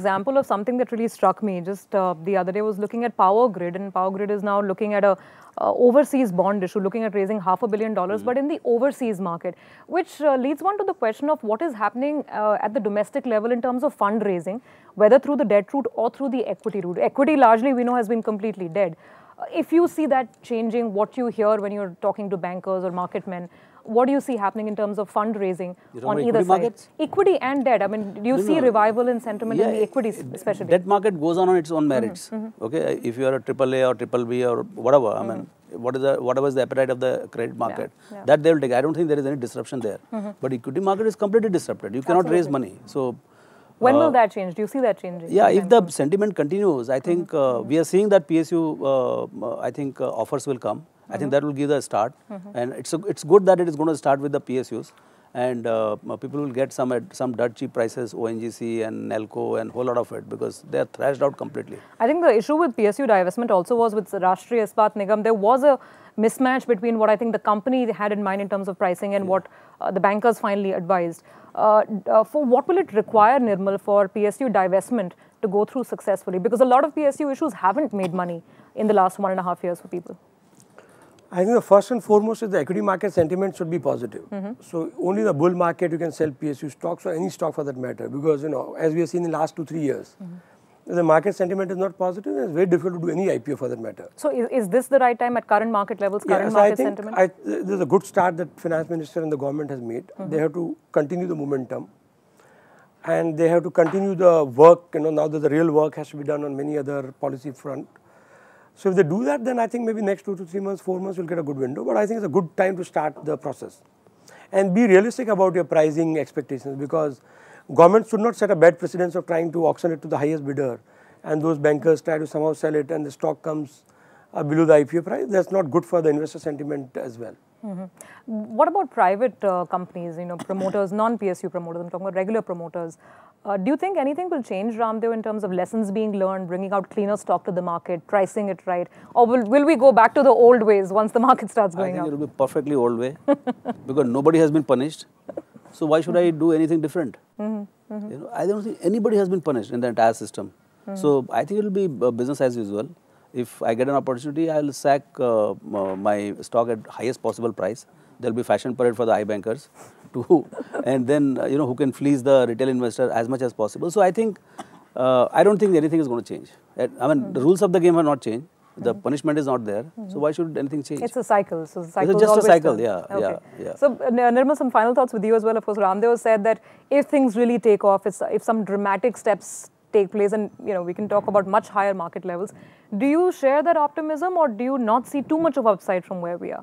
example of something that really struck me just uh, the other day was looking at Power Grid, and Power Grid is now looking at a uh, overseas bond issue, looking at raising half a billion dollars, mm. but in the overseas market, which uh, leads one to the question of what is happening uh, at the domestic level in terms of fundraising, whether through the debt route or through the equity route. Equity largely we know has been completely dead. Uh, if you see that changing, what you hear when you're talking to bankers or market men, what do you see happening in terms of fundraising on either side? Markets? Equity and debt. I mean, do you no, see no. revival in sentiment yeah, in the equities especially? Debt market goes on on its own merits. Mm -hmm. Okay, if you are a AAA or triple B or whatever, I mean, mm-hmm. what is the whatever is the appetite of the credit market yeah, yeah. that they will take. I don't think there is any disruption there. Mm -hmm. But equity market is completely disrupted. You cannot Absolutely. raise money. So. When uh, will that change? Do you see that changing? Yeah, if the sentiment continues, I think mm -hmm. we are seeing that PSU, uh, I think uh, offers will come. I think that will give the start. And it's, a, it's good that it is going to start with the PSUs and uh, people will get some at some dirt cheap prices, ONGC and NELCO and whole lot of it because they are thrashed out completely. I think the issue with PSU divestment also was with Rashtriya Ispat Nigam. There was a mismatch between what I think the company had in mind in terms of pricing and yeah. what uh, the bankers finally advised. Uh, uh for what will it require, Nirmal, for PSU divestment to go through successfully? Because a lot of PSU issues haven't made money in the last one and a half years for people. I think the first and foremost is the equity market sentiment should be positive. Mm -hmm. So only the bull market you can sell PSU stocks or any stock for that matter because you know as we have seen in the last two three years. Mm -hmm. The market sentiment is not positive. It's very difficult to do any IPO for that matter. So, is, is this the right time at current market levels, current yeah, so market I think sentiment? I, there's a good start that finance minister and the government has made. Mm -hmm. They have to continue the momentum, and they have to continue the work. You know, now that the real work has to be done on many other policy front so if they do that, then I think maybe next two to three months, four months, we'll get a good window. But I think it's a good time to start the process. And be realistic about your pricing expectations because government should not set a bad precedence of trying to auction it to the highest bidder and those bankers try to somehow sell it and the stock comes uh, below the IPO price. That's not good for the investor sentiment as well. Mm -hmm. What about private uh, companies, you know, promoters, non-PSU promoters, I'm talking about regular promoters. Uh, do you think anything will change, Ramdev, in terms of lessons being learned, bringing out cleaner stock to the market, pricing it right? Or will, will we go back to the old ways once the market starts going up? it will be perfectly old way because nobody has been punished. So why should I do anything different? Mm -hmm, mm -hmm. You know, I don't think anybody has been punished in the entire system. Mm -hmm. So I think it will be uh, business as usual. If I get an opportunity, I will sack uh, my stock at highest possible price there will be fashion parade for the high bankers who and then uh, you know who can fleece the retail investor as much as possible. So I think uh, I don't think anything is going to change. I mean, mm -hmm. the rules of the game have not changed. The punishment is not there, mm -hmm. so why should anything change? It's a cycle. So the cycle it's just a cycle. Done. Yeah, okay. yeah, yeah. So uh, Nirmal, some final thoughts with you as well. Of course, Ramdev said that if things really take off, if some dramatic steps take place and you know we can talk about much higher market levels do you share that optimism or do you not see too much of upside from where we are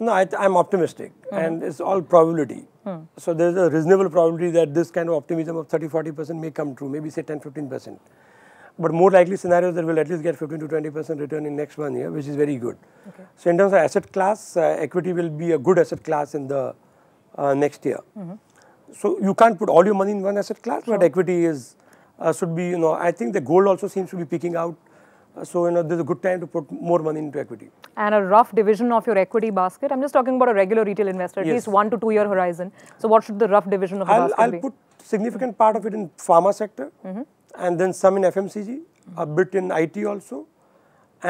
no, I, am optimistic, mm. and it's all probability. Mm. So there's a reasonable probability that this kind of optimism of 30 40% may come true, maybe say 10 15%. But more likely scenario that we'll at least get 15 to 20% return in next one year, which is very good. Okay. So in terms of asset class, uh, equity will be a good asset class in the uh, next year. Mm -hmm. So you can't put all your money in one asset class, sure. but equity is uh, should be, you know, I think the gold also seems to be picking out so you know, there's a good time to put more money into equity. And a rough division of your equity basket. I'm just talking about a regular retail investor, at yes. least one to two year horizon. So what should the rough division of the I'll, basket I'll be? put significant part of it in pharma sector, mm -hmm. and then some in FMCG, a mm-hmm. bit in IT also,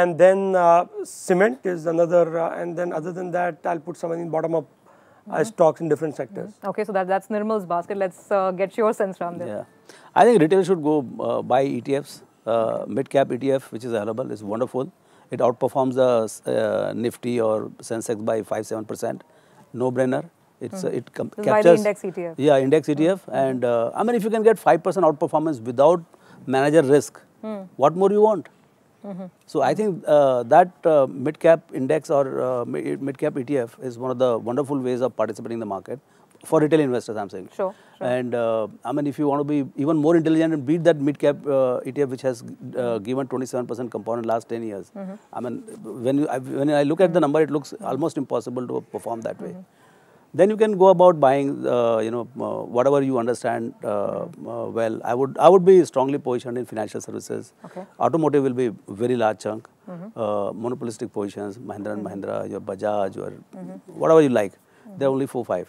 and then uh, cement is another, uh, and then other than that, I'll put some in bottom up uh, mm-hmm. stocks in different sectors. Mm -hmm. Okay, so that, that's Nirmal's basket. Let's uh, get your sense, there. Yeah. I think retail should go uh, buy ETFs uh, mid cap ETF which is available is wonderful. It outperforms the uh, Nifty or Sensex by 5 7 percent. No brainer. It's hmm. uh, it com- captures. By the index ETF. Yeah, index ETF, hmm. and uh, I mean if you can get 5 percent outperformance without manager risk, hmm. what more you want? So I think uh, that uh, mid cap index or uh, mid cap ETF is one of the wonderful ways of participating in the market for retail investors. I'm saying. Sure. sure. And uh, I mean, if you want to be even more intelligent and beat that mid cap uh, ETF, which has uh, given 27% compound in last 10 years. Mm -hmm. I mean, when you, I, when I look at the number, it looks almost impossible to perform that way. Mm-hmm then you can go about buying, uh, you know, uh, whatever you understand uh, uh, well. I would, I would be strongly positioned in financial services. Okay. Automotive will be very large chunk. Mm -hmm. monopolistic positions, Mahindra and mm -hmm. Mahindra, your Bajaj, your mm -hmm. whatever you like. Mm-hmm. There are only four, five.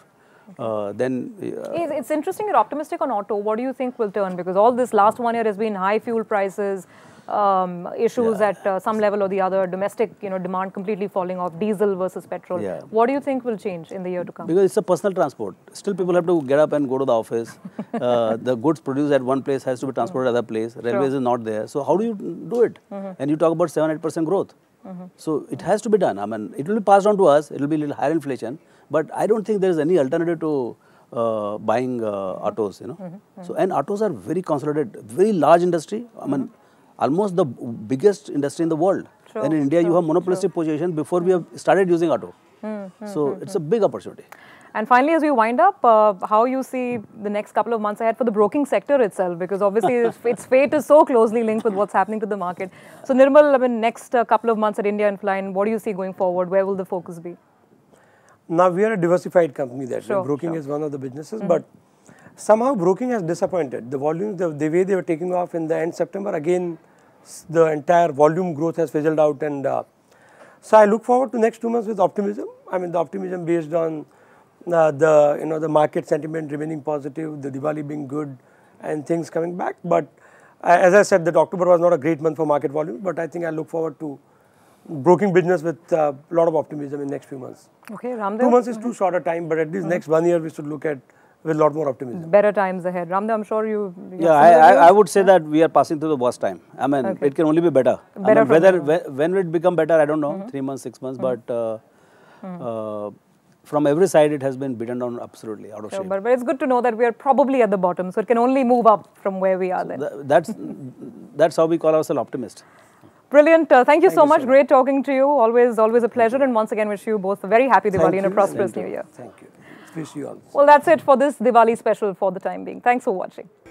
Uh, then it's, it's interesting you're optimistic on auto. What do you think will turn? Because all this last one year has been high fuel prices, um, issues yeah. at uh, some level or the other, domestic you know demand completely falling off, diesel versus petrol. Yeah. What do you think will change in the year to come? Because it's a personal transport. Still, people have to get up and go to the office. uh, the goods produced at one place has to be transported mm -hmm. other place. Railways sure. is not there. So how do you do it? Mm -hmm. And you talk about seven eight percent growth. Mm -hmm. So it has to be done. I mean, it will be passed on to us. It will be a little higher inflation, but I don't think there is any alternative to uh, buying uh, autos. You know, mm -hmm. Mm -hmm. so and autos are very consolidated, very large industry. I mean, mm-hmm almost the biggest industry in the world. True, and in India, true, you have monopolistic true. position before we have started using auto. hmm, hmm, hmm so hmm, it's a big opportunity. And finally, as we wind up, uh, how you see the next couple of months ahead for the broking sector itself, because obviously its fate is so closely linked with what's happening to the market. So Nirmal, I mean, next uh, couple of months at India Infline, what do you see going forward? Where will the focus be? Now we are a diversified company. That sure, broking sure. is one of the businesses, hmm. but Somehow broking has disappointed. The volume, the, the, way they were taking off in the end September, again the entire volume growth has fizzled out and uh, so I look forward to next two months with optimism. I mean the optimism based on uh, the you know the market sentiment remaining positive, the Diwali being good, and things coming back. But uh, as I said, that October was not a great month for market volume. But I think I look forward to broking business with a uh, lot of optimism in next few months. Okay, Ramdev. Two months is too short a time, but at least mm -hmm. next one year we should look at with a lot more optimism. Better times ahead. Ramda, I'm sure you... Yeah, I, I, I, would say that we are passing through the worst time. I mean, okay. it can only be better. better I mean, whether When will it become better, I don't know. Mm -hmm. Three months, six months, mm -hmm. but... Uh, mm -hmm. uh, from every side, it has been beaten down absolutely out of sure, shape. But, but it's good to know that we are probably at the bottom, so it can only move up from where we are then. th that's, that's how we call ourselves optimists. Brilliant. Uh, thank you thank so you much. So Great talking to you. Always, always a pleasure. And once again, wish you both a very happy Diwali and a prosperous New Year. Thank you. Well, that's it for this Diwali special for the time being. Thanks for watching.